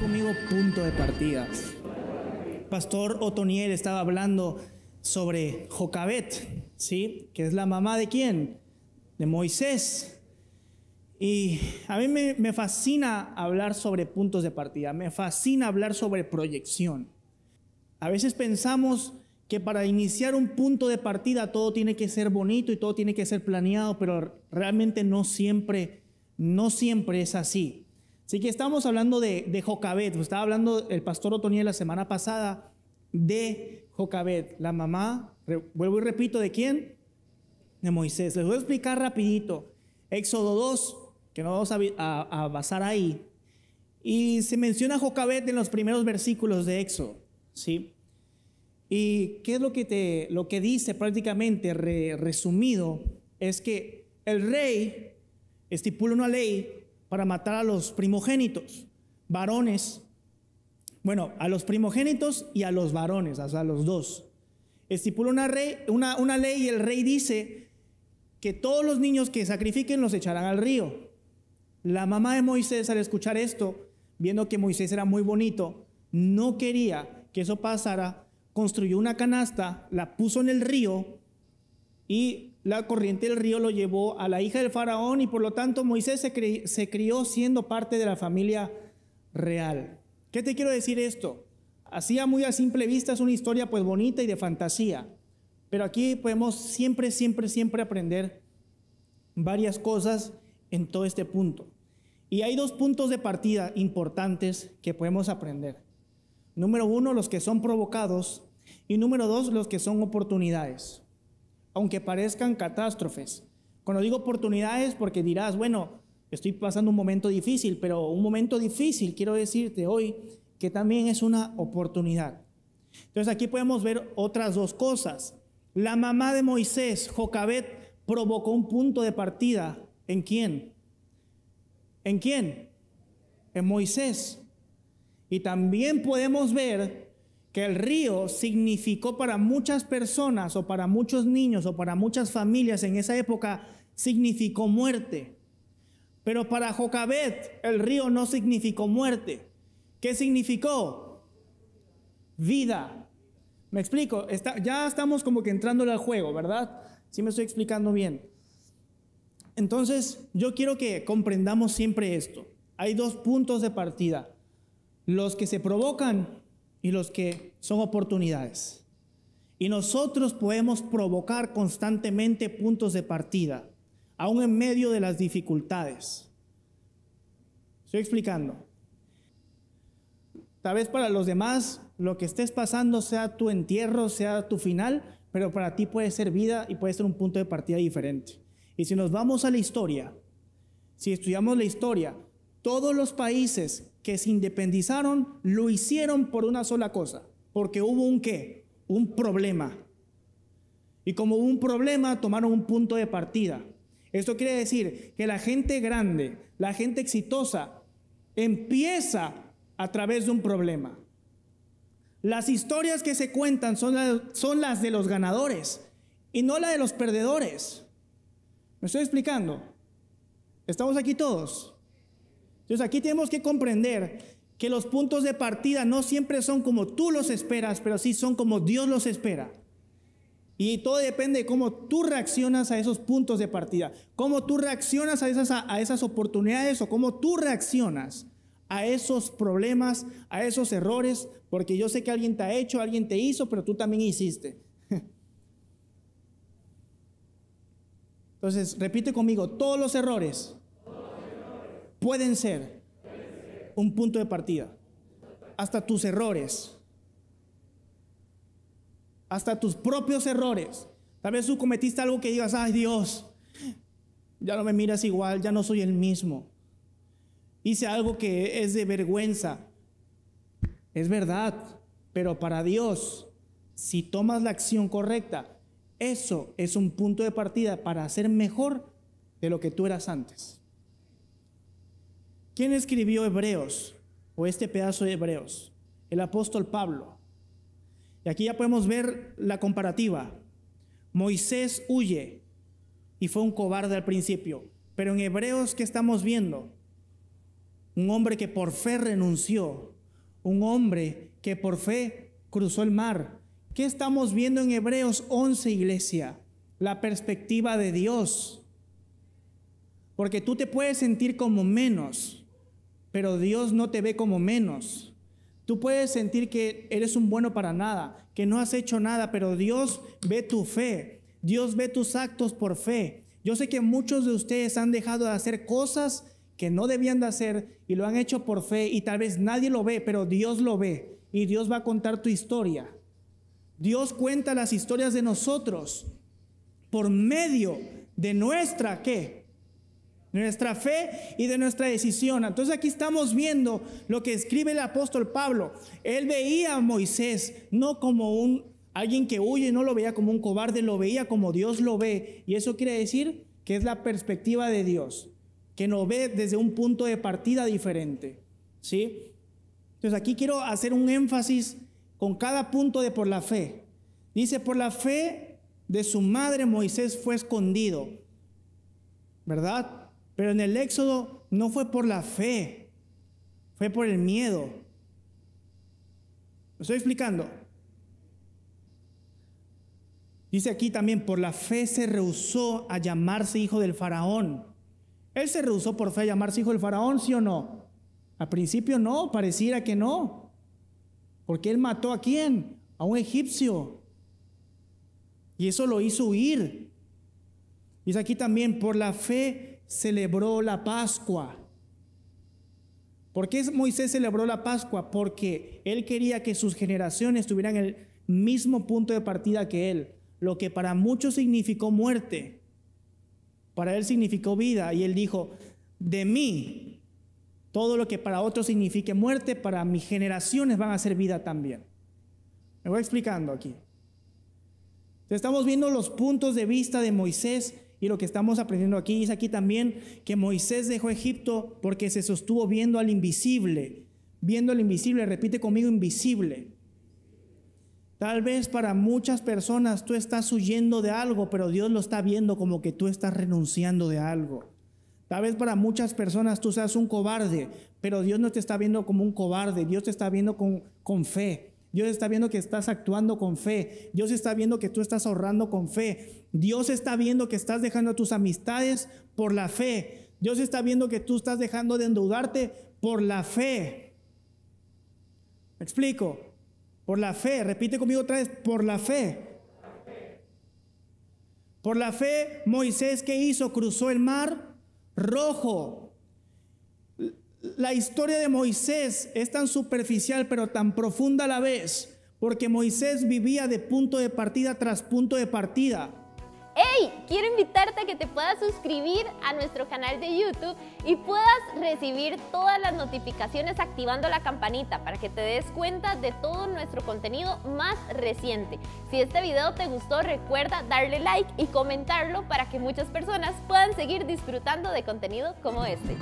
conmigo punto de partida. Pastor Otoniel estaba hablando sobre Jocabet, ¿sí? Que es la mamá de quién? De Moisés. Y a mí me fascina hablar sobre puntos de partida, me fascina hablar sobre proyección. A veces pensamos que para iniciar un punto de partida todo tiene que ser bonito y todo tiene que ser planeado, pero realmente no siempre, no siempre es así. Así que estamos hablando de, Jocabet, pues, estaba hablando el pastor Otoniel la semana pasada de Jocabet, la mamá, vuelvo y repito, ¿de quién? De Moisés. Les voy a explicar rapidito. Éxodo 2, que no vamos a, basar ahí. Y se menciona Jocabet en los primeros versículos de Éxodo, ¿sí? ¿Y qué es lo que, te, lo que dice prácticamente resumido? Es que el rey estipula una ley para matar a los primogénitos, varones. Bueno, a los primogénitos y a los varones, a los dos. Estipula una, una ley y el rey dice que todos los niños que sacrifiquen los echarán al río. La mamá de Moisés al escuchar esto, viendo que Moisés era muy bonito, no quería que eso pasara, construyó una canasta, la puso en el río y la corriente del río lo llevó a la hija del faraón y por lo tanto Moisés se, crió siendo parte de la familia real. ¿Qué te quiero decir esto? Hacía muy a simple vista es una historia pues bonita y de fantasía, pero aquí podemos siempre, siempre, siempre aprender varias cosas en todo este punto. Y hay dos puntos de partida importantes que podemos aprender. Número uno, los que son provocados y número dos, los que son oportunidades aunque parezcan catástrofes. Cuando digo oportunidades, porque dirás, bueno, estoy pasando un momento difícil, pero un momento difícil, quiero decirte hoy, que también es una oportunidad. Entonces aquí podemos ver otras dos cosas. La mamá de Moisés, Jocabet, provocó un punto de partida. ¿En quién? ¿En quién? En Moisés. Y también podemos ver que el río significó para muchas personas o para muchos niños o para muchas familias en esa época, significó muerte. Pero para Jocabet el río no significó muerte. ¿Qué significó? Vida. Me explico, ya estamos como que entrándole al juego, ¿verdad? Si me estoy explicando bien. Entonces, yo quiero que comprendamos siempre esto. Hay dos puntos de partida. Los que se provocan y los que son oportunidades. Y nosotros podemos provocar constantemente puntos de partida, aún en medio de las dificultades. Estoy explicando. Tal vez para los demás lo que estés pasando sea tu entierro, sea tu final, pero para ti puede ser vida y puede ser un punto de partida diferente. Y si nos vamos a la historia, si estudiamos la historia, todos los países que se independizaron lo hicieron por una sola cosa, porque hubo un qué, un problema. Y como hubo un problema, tomaron un punto de partida. Esto quiere decir que la gente grande, la gente exitosa, empieza a través de un problema. Las historias que se cuentan son, son las de los ganadores y no la de los perdedores. ¿Me estoy explicando? ¿Estamos aquí todos? Entonces aquí tenemos que comprender que los puntos de partida no siempre son como tú los esperas, pero sí son como Dios los espera. Y todo depende de cómo tú reaccionas a esos puntos de partida, cómo tú reaccionas a esas, a esas oportunidades o cómo tú reaccionas a esos problemas, a esos errores, porque yo sé que alguien te ha hecho, alguien te hizo, pero tú también hiciste. Entonces, repite conmigo, todos los errores pueden ser un punto de partida. Hasta tus errores. Hasta tus propios errores. Tal vez tú cometiste algo que digas, ay Dios, ya no me miras igual, ya no soy el mismo. Hice algo que es de vergüenza. Es verdad, pero para Dios, si tomas la acción correcta, eso es un punto de partida para ser mejor de lo que tú eras antes. ¿Quién escribió Hebreos o este pedazo de Hebreos? El apóstol Pablo. Y aquí ya podemos ver la comparativa. Moisés huye y fue un cobarde al principio. Pero en Hebreos, ¿qué estamos viendo? Un hombre que por fe renunció. Un hombre que por fe cruzó el mar. ¿Qué estamos viendo en Hebreos 11, iglesia? La perspectiva de Dios. Porque tú te puedes sentir como menos, pero Dios no te ve como menos. Tú puedes sentir que eres un bueno para nada, que no has hecho nada, pero Dios ve tu fe, Dios ve tus actos por fe. Yo sé que muchos de ustedes han dejado de hacer cosas que no debían de hacer y lo han hecho por fe y tal vez nadie lo ve, pero Dios lo ve y Dios va a contar tu historia. Dios cuenta las historias de nosotros por medio de nuestra qué? nuestra fe y de nuestra decisión. Entonces aquí estamos viendo lo que escribe el apóstol Pablo. Él veía a Moisés no como un alguien que huye, no lo veía como un cobarde, lo veía como Dios lo ve. Y eso quiere decir que es la perspectiva de Dios, que nos ve desde un punto de partida diferente. ¿Sí? Entonces aquí quiero hacer un énfasis con cada punto de por la fe. Dice, por la fe de su madre Moisés fue escondido. ¿Verdad? Pero en el Éxodo no fue por la fe, fue por el miedo. Lo estoy explicando? Dice aquí también, por la fe se rehusó a llamarse hijo del faraón. Él se rehusó por fe a llamarse hijo del faraón, ¿sí o no? Al principio no, pareciera que no. Porque él mató a quién? A un egipcio. Y eso lo hizo huir. Dice aquí también, por la fe celebró la Pascua. ¿Por qué Moisés celebró la Pascua? Porque él quería que sus generaciones tuvieran el mismo punto de partida que él, lo que para muchos significó muerte, para él significó vida, y él dijo, de mí, todo lo que para otros signifique muerte, para mis generaciones van a ser vida también. Me voy explicando aquí. Estamos viendo los puntos de vista de Moisés y lo que estamos aprendiendo aquí es aquí también que Moisés dejó Egipto porque se sostuvo viendo al invisible, viendo al invisible, repite conmigo invisible. Tal vez para muchas personas tú estás huyendo de algo, pero Dios lo está viendo como que tú estás renunciando de algo. Tal vez para muchas personas tú seas un cobarde, pero Dios no te está viendo como un cobarde, Dios te está viendo con, con fe. Dios está viendo que estás actuando con fe. Dios está viendo que tú estás ahorrando con fe. Dios está viendo que estás dejando a tus amistades por la fe. Dios está viendo que tú estás dejando de endeudarte por la fe. ¿Me explico? Por la fe. Repite conmigo otra vez. Por la fe. Por la fe, Moisés ¿qué hizo, cruzó el mar rojo. La historia de Moisés es tan superficial pero tan profunda a la vez, porque Moisés vivía de punto de partida tras punto de partida. ¡Hey! Quiero invitarte a que te puedas suscribir a nuestro canal de YouTube y puedas recibir todas las notificaciones activando la campanita para que te des cuenta de todo nuestro contenido más reciente. Si este video te gustó, recuerda darle like y comentarlo para que muchas personas puedan seguir disfrutando de contenido como este.